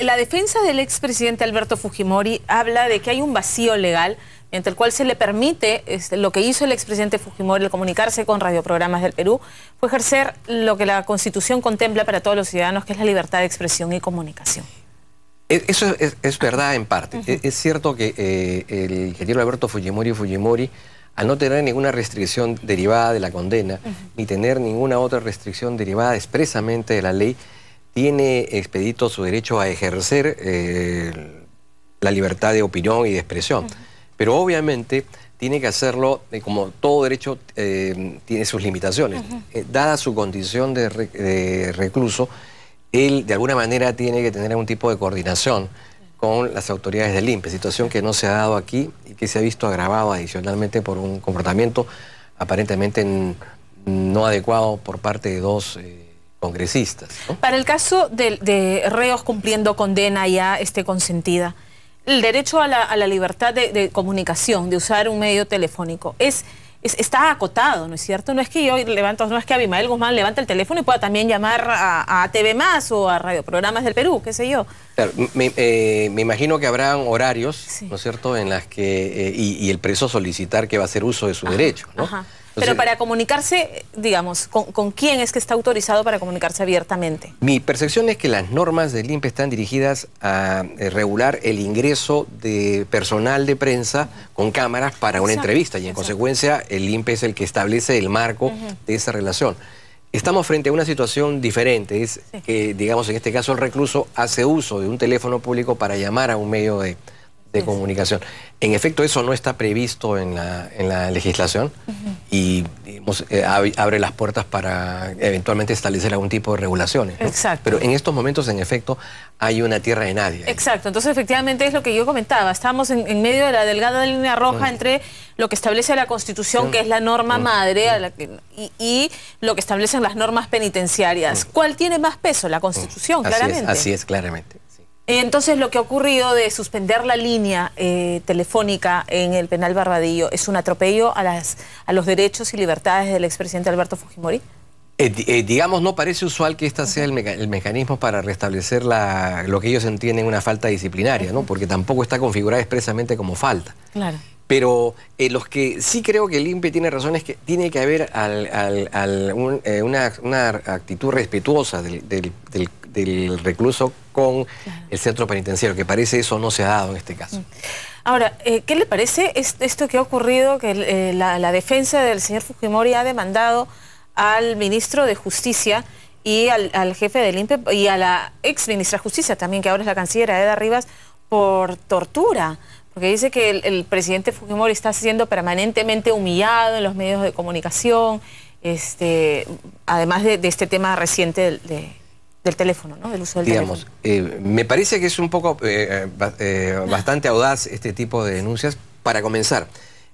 la defensa del expresidente Alberto Fujimori habla de que hay un vacío legal entre el cual se le permite, este, lo que hizo el expresidente Fujimori al comunicarse con radioprogramas del Perú, fue ejercer lo que la Constitución contempla para todos los ciudadanos, que es la libertad de expresión y comunicación. E, eso es, verdad en parte. E, es, cierto que eh, el ingeniero Alberto Fujimori Fujimori al no tener ninguna restricción derivada de la condena, ni tener ninguna otra restricción derivada expresamente de la ley, tiene expedito su derecho a ejercer eh, la libertad de opinión y de expresión. Pero obviamente tiene que hacerlo, eh, como todo derecho eh, tiene sus limitaciones. dada su condición de, recluso, él de alguna manera tiene que tener algún tipo de coordinación con las autoridades del INPE, situación que no se ha dado aquí y que se ha visto agravado adicionalmente por un comportamiento aparentemente no adecuado por parte de dos... Para el caso de, reos cumpliendo condena ya esté consentida, el derecho a la, libertad de, comunicación, de usar un medio telefónico, es, está acotado, ¿no es cierto? No es que yo levanto, no es que Abimael Guzmán levante el teléfono y pueda también llamar a, TV Más o a Radio Programas del Perú, qué sé yo. Eh, me, imagino que habrán horarios, ¿no es cierto?, en las que, eh, y, el preso solicitar que va a hacer uso de su derecho, ¿no? Ajá. Pero para comunicarse, digamos, con, quién es que está autorizado para comunicarse abiertamente? Mi percepción es que las normas del INPE están dirigidas a eh, regular el ingreso de personal de prensa con cámaras para una entrevista y en consecuencia el INPE es el que establece el marco de esa relación. Estamos frente a una situación diferente, es que digamos en este caso el recluso hace uso de un teléfono público para llamar a un medio de de comunicación. En efecto, eso no está previsto en la, en la legislación y eh, abre las puertas para eventualmente establecer algún tipo de regulaciones. Exacto. Pero en estos momentos, en efecto, hay una tierra de nadie. Exacto. Entonces, efectivamente, es lo que yo comentaba. Estamos en, medio de la delgada línea roja entre lo que establece la Constitución, que es la norma madre, y, lo que establecen las normas penitenciarias. ¿Cuál tiene más peso? La Constitución, claramente. así es, claramente. Entonces, lo que ha ocurrido de suspender la línea eh, telefónica en el penal Barbadillo es un atropello a, las, los derechos y libertades del expresidente Alberto Fujimori. Eh, eh, digamos, no parece usual que este sea el, mecanismo para restablecer la, lo que ellos entienden una falta disciplinaria, ¿no? Porque tampoco está configurada expresamente como falta. Claro. Pero los que sí creo que el INPE tiene razón es que tiene que haber al, una, actitud respetuosa del, del, del, del recluso con el centro penitenciario, que parece eso no se ha dado en este caso. Mm. Ahora, eh, ¿qué le parece esto que ha ocurrido, que eh, la, defensa del señor Fujimori ha demandado al ministro de Justicia y al, jefe del INPE y a la ex ministra de Justicia también, que ahora es la canciller Eda Rivas, por tortura? Porque dice que el, presidente Fujimori está siendo permanentemente humillado en los medios de comunicación, este, además de, este tema reciente de del teléfono, ¿no? Del uso del Digamos, teléfono. Eh, me parece que es un poco eh, eh, bastante audaz este tipo de denuncias. Para comenzar,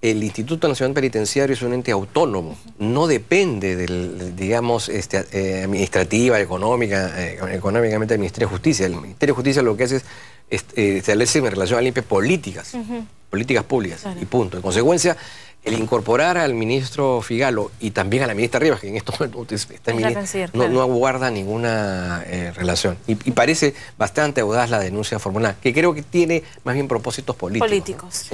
el Instituto Nacional Penitenciario es un ente autónomo, no depende del, digamos, este, administrativa, económica, económicamente del Ministerio de Justicia. El Ministerio de Justicia lo que hace es este, establecer en relación a limpias políticas políticas públicas y punto. En consecuencia, el incorporar al ministro Figalo y también a la ministra Rivas, que en esto está no, no, guarda ninguna eh, relación. Y, parece bastante audaz la denuncia formulada, que creo que tiene más bien propósitos políticos. Políticos.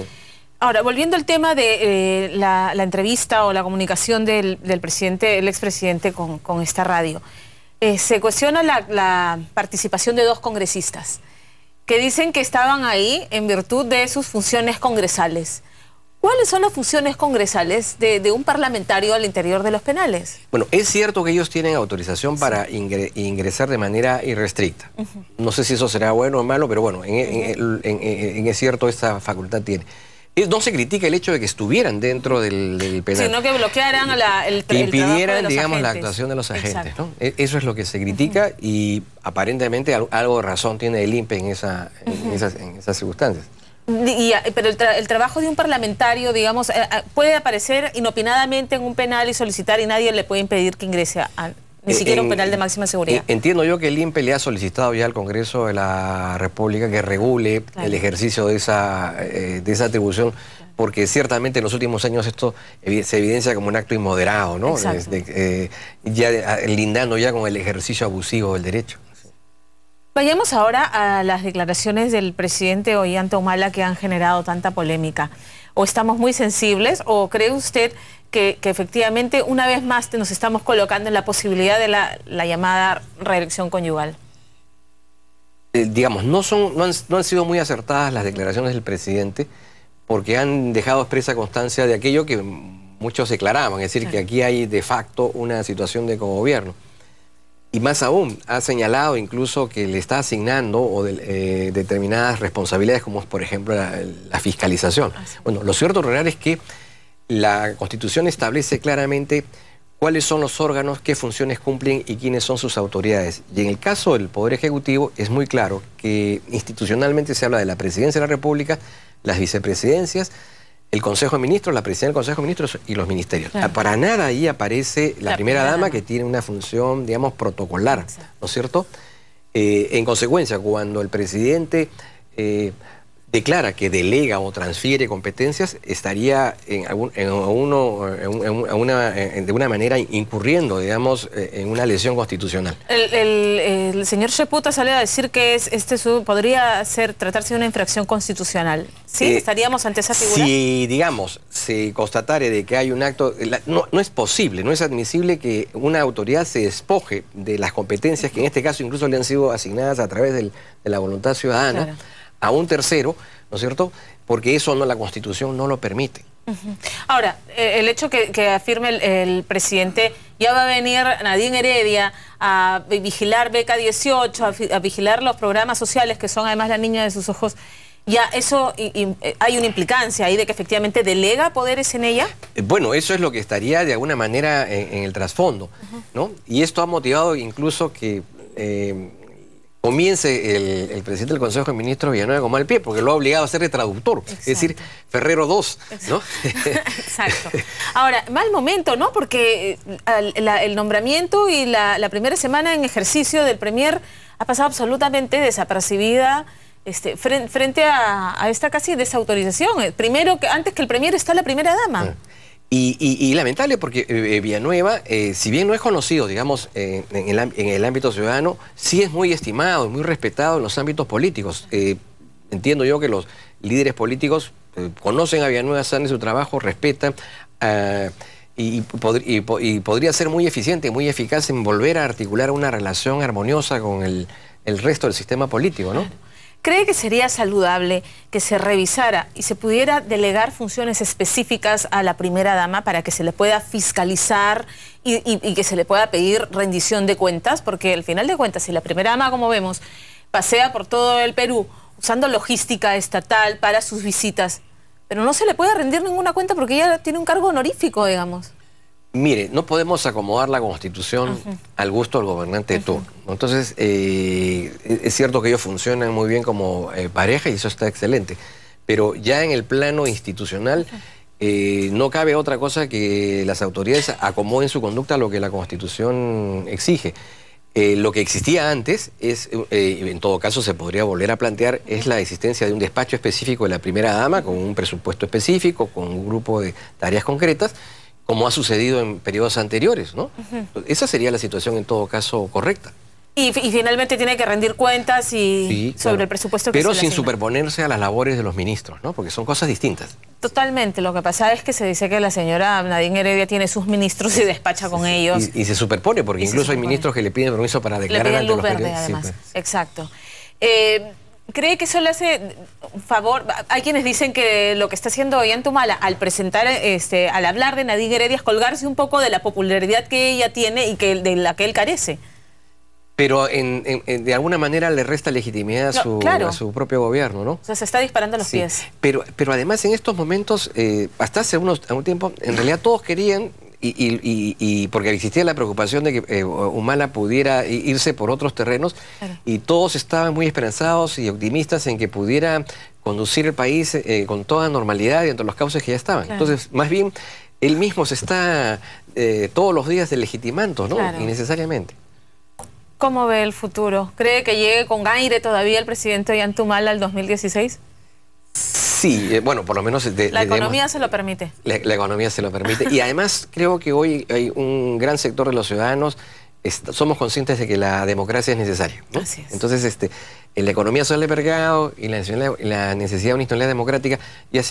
Ahora, volviendo al tema de eh, la, entrevista o la comunicación del, del presidente, el expresidente con, con esta radio, eh, se cuestiona la participación de dos congresistas que dicen que estaban ahí en virtud de sus funciones congresales. ¿Cuáles son las funciones congresales de, un parlamentario al interior de los penales? Bueno, es cierto que ellos tienen autorización para ingresar de manera irrestricta. No sé si eso será bueno o malo, pero bueno, en, es cierto esta facultad tiene no se critica el hecho de que estuvieran dentro del, penal. Sino que bloquearan la, el, que impidieran, digamos, la actuación de los agentes. E, eso es lo que se critica y aparentemente algo de razón tiene el INPE en, esas, circunstancias. Ah, pero el, trabajo de un parlamentario, digamos, eh, ah, puede aparecer inopinadamente en un penal y solicitar y nadie le puede impedir que ingrese a, ni siquiera un eh, penal de máxima seguridad. Entiendo yo que el INPE le ha solicitado ya al Congreso de la República que regule el ejercicio de esa, eh, de esa atribución, porque ciertamente en los últimos años esto se evidencia como un acto inmoderado, ¿no? Eh, ya lindando ya con el ejercicio abusivo del derecho. Vayamos ahora a las declaraciones del presidente Ollanta Humala que han generado tanta polémica o estamos muy sensibles o cree usted que, efectivamente una vez más nos estamos colocando en la posibilidad de la, llamada reelección conyugal? Eh, digamos, no, son, no han, sido muy acertadas las declaraciones del presidente porque han dejado expresa constancia de aquello que muchos declaraban, es decir, que aquí hay de facto una situación de cogobierno. Y más aún, ha señalado incluso que le está asignando o eh, determinadas responsabilidades, como por ejemplo, la, la fiscalización. Ah, bueno, lo cierto, real es que la Constitución establece claramente cuáles son los órganos, qué funciones cumplen y quiénes son sus autoridades. Y en el caso del Poder Ejecutivo es muy claro que institucionalmente se habla de la Presidencia de la República, las vicepresidencias, el Consejo de Ministros, la presidencia del Consejo de Ministros y los ministerios. Para nada ahí aparece la, primera, dama, que tiene una función, digamos, protocolar, ¿no es cierto? Eh, en consecuencia, cuando el presidente eh, declara que delega o transfiere competencias, estaría en, algún, uno, una, de una manera incurriendo, digamos, eh, en una lesión constitucional. El, señor Sheputa salió a decir que este podría ser, tratarse de una infracción constitucional. ¿Sí? Eh, ¿Estaríamos ante esa figura? Si, digamos, se constatare de que hay un acto... no, es posible, no es admisible que una autoridad se despoje de las competencias que en este caso incluso le han sido asignadas a través de la voluntad ciudadana a un tercero, ¿no es cierto? Porque eso no, la Constitución no lo permite. Ahora, eh, el hecho que, afirme el, presidente, ya va a venir Nadine Heredia a vigilar Beca 18, a, vigilar los programas sociales que son además la niña de sus ojos, ya eso eh, hay una implicancia ahí de que efectivamente delega poderes en ella. Eh, bueno, eso es lo que estaría de alguna manera en, el trasfondo, ¿no? Y esto ha motivado incluso que comience el, presidente del Consejo de Ministros Villanueva con mal pie, porque lo ha obligado a ser de traductor, es decir, Ferrero 2, ¿no? Exacto. Ahora, mal momento, ¿no? Porque eh, el, nombramiento y la, primera semana en ejercicio del Premier ha pasado absolutamente desapercibida este, frente, a, esta casi desautorización. Eh, primero, que antes que el Premier está la primera dama. Y, lamentable porque eh, eh, Villanueva, eh, si bien no es conocido, digamos, en el, ámbito ciudadano, sí es muy estimado, muy respetado en los ámbitos políticos. entiendo yo que los líderes políticos conocen a Villanueva, saben su trabajo, respetan. Ah, y, podría ser muy eficiente, muy eficaz en volver a articular una relación armoniosa con el, el resto del sistema político, ¿no? ¿Cree que sería saludable que se revisara y se pudiera delegar funciones específicas a la primera dama para que se le pueda fiscalizar y, que se le pueda pedir rendición de cuentas? Porque al final de cuentas, si la primera dama, como vemos, pasea por todo el Perú usando logística estatal para sus visitas, pero no se le puede rendir ninguna cuenta porque ella tiene un cargo honorífico, digamos. Mire, no podemos acomodar la Constitución al gusto del gobernante de todo. Entonces, eh, es cierto que ellos funcionan muy bien como eh, pareja y eso está excelente. Pero ya en el plano institucional... Eh, no cabe otra cosa que las autoridades acomoden su conducta a lo que la Constitución exige. lo que existía antes es, en todo caso se podría volver a plantear, es la existencia de un despacho específico de la primera dama, con un presupuesto específico, con un grupo de tareas concretas, como ha sucedido en periodos anteriores, ¿no? Esa sería la situación en todo caso correcta. Y, finalmente tiene que rendir cuentas y sobre el presupuesto que Pero sin superponerse a las labores de los ministros, ¿no? Porque son cosas distintas. Totalmente. Lo que pasa es que se dice que la señora Nadine Heredia tiene sus ministros y despacha con ellos. Y, se superpone, porque incluso hay ministros que le piden permiso para declarar le piden ante luz verde, además. Pues. Exacto. Eh, cree que eso le hace favor. Hay quienes dicen que lo que está haciendo Ollantumala al presentar, este, al hablar de Nadine Heredia es colgarse un poco de la popularidad que ella tiene y que de la que él carece. Pero de alguna manera le resta legitimidad a, su, propio gobierno, ¿no? O sea, se está disparando los pies. Pero, pero además en estos momentos, eh, hasta hace unos, un tiempo, en realidad todos querían y, y, y, porque existía la preocupación de que eh, Humala pudiera irse por otros terrenos y todos estaban muy esperanzados y optimistas en que pudiera conducir el país eh, con toda normalidad y entre los cauces que ya estaban. Entonces, más bien, él mismo se está eh, todos los días delegitimando, ¿no? Innecesariamente. ¿Cómo ve el futuro? ¿Cree que llegue con aire todavía el presidente de Antumala al 2016? Sí, eh, bueno, por lo menos... la economía se lo permite. La, economía se lo permite. Y además creo que hoy hay un gran sector de los ciudadanos, somos conscientes de que la democracia es necesaria. Entonces, este, la economía social de mercado y la, necesidad de una historia democrática,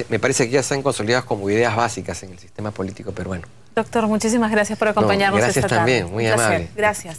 me parece que ya están consolidadas como ideas básicas en el sistema político peruano. Doctor, muchísimas gracias por acompañarnos no, gracias también, muy amable. Gracias.